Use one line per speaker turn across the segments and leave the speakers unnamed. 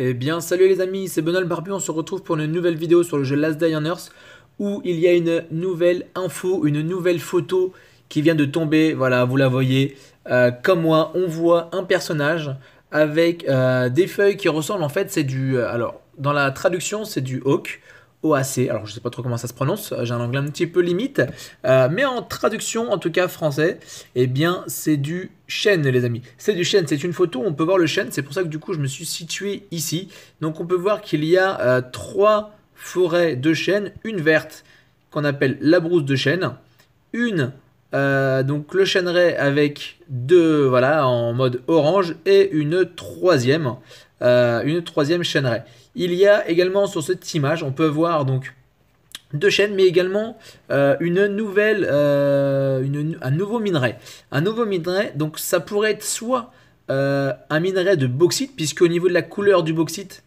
Eh bien salut les amis, c'est Benoît Barbu, on se retrouve pour une nouvelle vidéo sur le jeu Last Day on Earth où il y a une nouvelle info, une nouvelle photo qui vient de tomber, voilà vous la voyez. Euh, comme moi, on voit un personnage avec euh, des feuilles qui ressemblent en fait, c'est du... Euh, alors dans la traduction c'est du hawk, OAC. Alors je sais pas trop comment ça se prononce, euh, j'ai un anglais un petit peu limite, euh, mais en traduction en tout cas français, eh bien c'est du chêne les amis. C'est du chêne, c'est une photo, on peut voir le chêne, c'est pour ça que du coup je me suis situé ici. Donc on peut voir qu'il y a euh, trois forêts de chêne, une verte qu'on appelle la brousse de chêne, une donc le chêneret avec deux voilà en mode orange et une troisième euh, une troisième chaîne Il y a également sur cette image, on peut voir donc deux chaînes, mais également euh, une nouvelle, euh, un nouveau minerai. Un nouveau minerai, donc ça pourrait être soit un minerai de bauxite, puisque au niveau de la couleur du bauxite,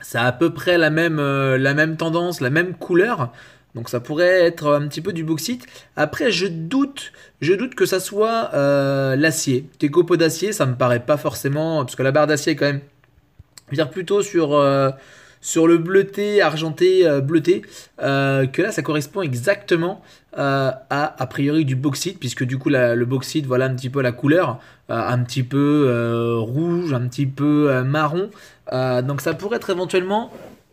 ça a à peu près la même, la même tendance, la même couleur. Donc ça pourrait être un petit peu du bauxite. Après, je doute, je doute que ça soit l'acier. Des copeaux d'acier, ça me paraît pas forcément, parce que la barre d'acier quand même je dire plutôt sur euh, sur le bleuté, argenté, euh, bleuté, euh, que là ça correspond exactement à a priori du bauxite, puisque du coup la, le bauxite, voilà un petit peu la couleur, un petit peu rouge, un petit peu marron. donc ça pourrait être éventuellement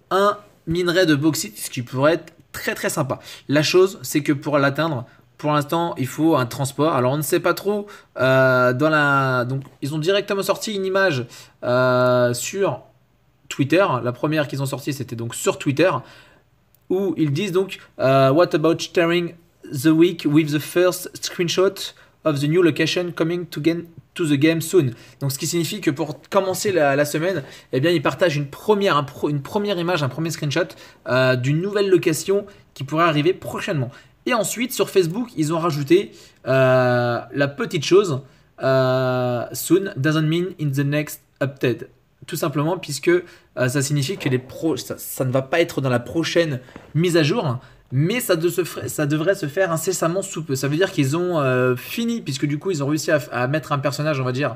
un minerai de bauxite, ce qui pourrait être très très sympa. La chose, c'est que pour l'atteindre, pour l'instant, il faut un transport. Alors, on ne sait pas trop. Euh, dans la... Donc, ils ont directement sorti une image euh, sur Twitter. La première qu'ils ont sortie, c'était donc sur Twitter, où ils disent donc euh, What about sharing the week with the first screenshot of the new location coming to, to the game soon. Donc ce qui signifie que pour commencer la, semaine, eh bien ils partagent une première, image, un premier screenshot d'une nouvelle location qui pourrait arriver prochainement. Et ensuite, sur Facebook, ils ont rajouté euh, la petite chose euh, Soon doesn't mean in the next update. Tout simplement, puisque euh, ça signifie que ça, ne va pas être dans la prochaine mise à jour, mais ça, de ça devrait se faire incessamment sous peu. Ça veut dire qu'ils ont fini, puisque du coup, ils ont réussi à, à mettre un personnage, on va dire,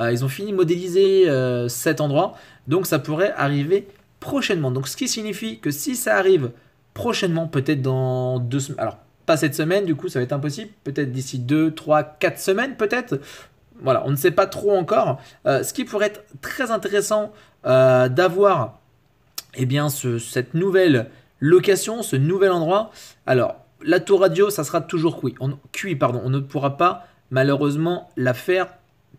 ils ont fini de modéliser cet endroit, donc ça pourrait arriver prochainement. Donc, ce qui signifie que si ça arrive prochainement, peut-être dans deux semaines. Alors, pas cette semaine, du coup, ça va être impossible. Peut-être d'ici deux, trois, quatre semaines, peut-être. Voilà, on ne sait pas trop encore. Euh, ce qui pourrait être très intéressant euh, d'avoir, eh bien, ce, cette nouvelle location, ce nouvel endroit. Alors, la tour radio, ça sera toujours cuit. On, cuit pardon. on ne pourra pas malheureusement la faire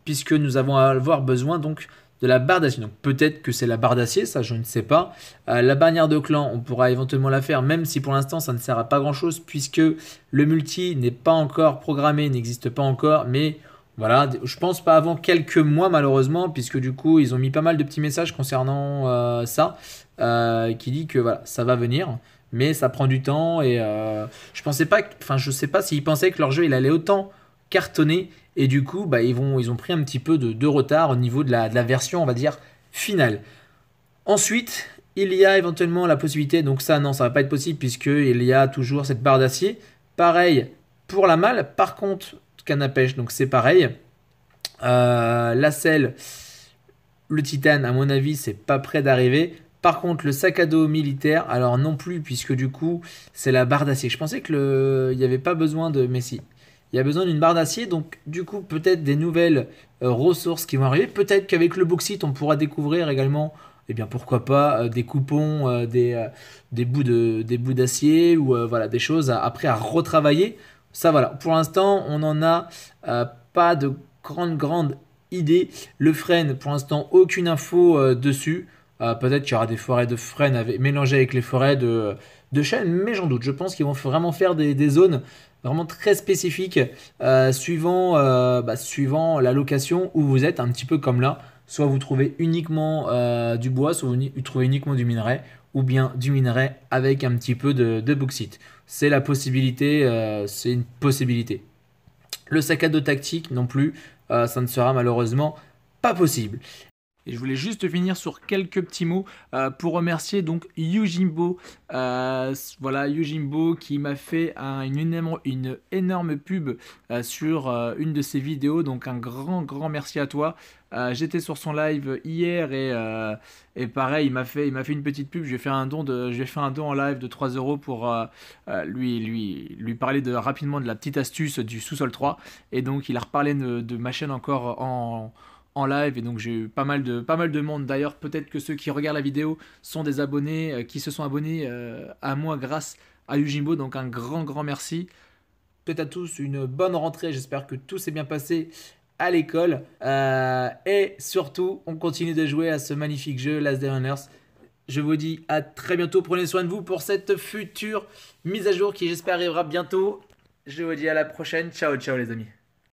puisque nous avons à avoir besoin donc de la barre d'acier. Donc peut-être que c'est la barre d'acier, ça je ne sais pas. Euh, la bannière de clan, on pourra éventuellement la faire, même si pour l'instant ça ne sert à pas grand-chose, puisque le multi n'est pas encore programmé, n'existe pas encore, mais... Voilà, je pense pas avant quelques mois malheureusement, puisque du coup ils ont mis pas mal de petits messages concernant euh, ça, euh, qui dit que voilà, ça va venir, mais ça prend du temps et je pensais pas, enfin je sais pas s'ils pensaient que leur jeu il allait autant cartonner et du coup, bah, ils, vont, ils ont pris un petit peu de, retard au niveau de la, version, on va dire, finale. Ensuite, il y a éventuellement la possibilité, donc ça non, ça va pas être possible puisqu'il y a toujours cette barre d'acier. Pareil pour la malle, par contre, canne donc c'est pareil. Euh, la selle, le titane, à mon avis, c'est pas près d'arriver. Par contre, le sac à dos militaire, alors non plus, puisque du coup, c'est la barre d'acier. Je pensais que le... il n'y avait pas besoin de. Mais il y a besoin d'une barre d'acier, donc du coup peut-être des nouvelles euh, ressources qui vont arriver. Peut-être qu'avec le Bauxite, on pourra découvrir également, et eh bien pourquoi pas, euh, des coupons, euh, des, des, bouts de, des bouts d'acier, ou voilà, des choses après à retravailler. Ça voilà, pour l'instant, on n'en a pas de grande, grande idée. Le frêne, pour l'instant, aucune info dessus. peut-être qu'il y aura des forêts de frêne mélangées avec les forêts de, de chêne, mais j'en doute. Je pense qu'ils vont vraiment faire des, des zones vraiment très spécifique euh, suivant, euh, bah, suivant la location où vous êtes, un petit peu comme là. Soit vous trouvez uniquement euh, du bois, soit vous trouvez uniquement du minerai, ou bien du minerai avec un petit peu de, de bauxite. C'est la possibilité, c'est une possibilité. Le sac à dos tactique non plus, ça ne sera malheureusement pas possible. Et je voulais juste finir sur quelques petits mots euh, pour remercier donc Yujimbo. Euh, voilà, Yujimbo qui m'a fait une, énorme, pub euh, sur une de ses vidéos. Donc un grand, grand merci à toi. J'étais sur son live hier et, pareil, il m'a fait, fait une petite pub. J'ai fait un don, fait un don en live de 3 euros pour lui, lui, lui parler rapidement de la petite astuce du sous-sol 3. Et donc il a reparlé de ma chaîne encore en en live et donc j'ai eu pas mal de pas mal de monde d'ailleurs peut-être que ceux qui regardent la vidéo sont des abonnés euh, qui se sont abonnés euh, à moi grâce à Ujimbo donc un grand grand merci peut-être à tous une bonne rentrée j'espère que tout s'est bien passé à l'école euh, et surtout on continue de jouer à ce magnifique jeu Last Day je vous dis à très bientôt prenez soin de vous pour cette future mise à jour qui j'espère arrivera bientôt je vous dis à la prochaine ciao ciao les amis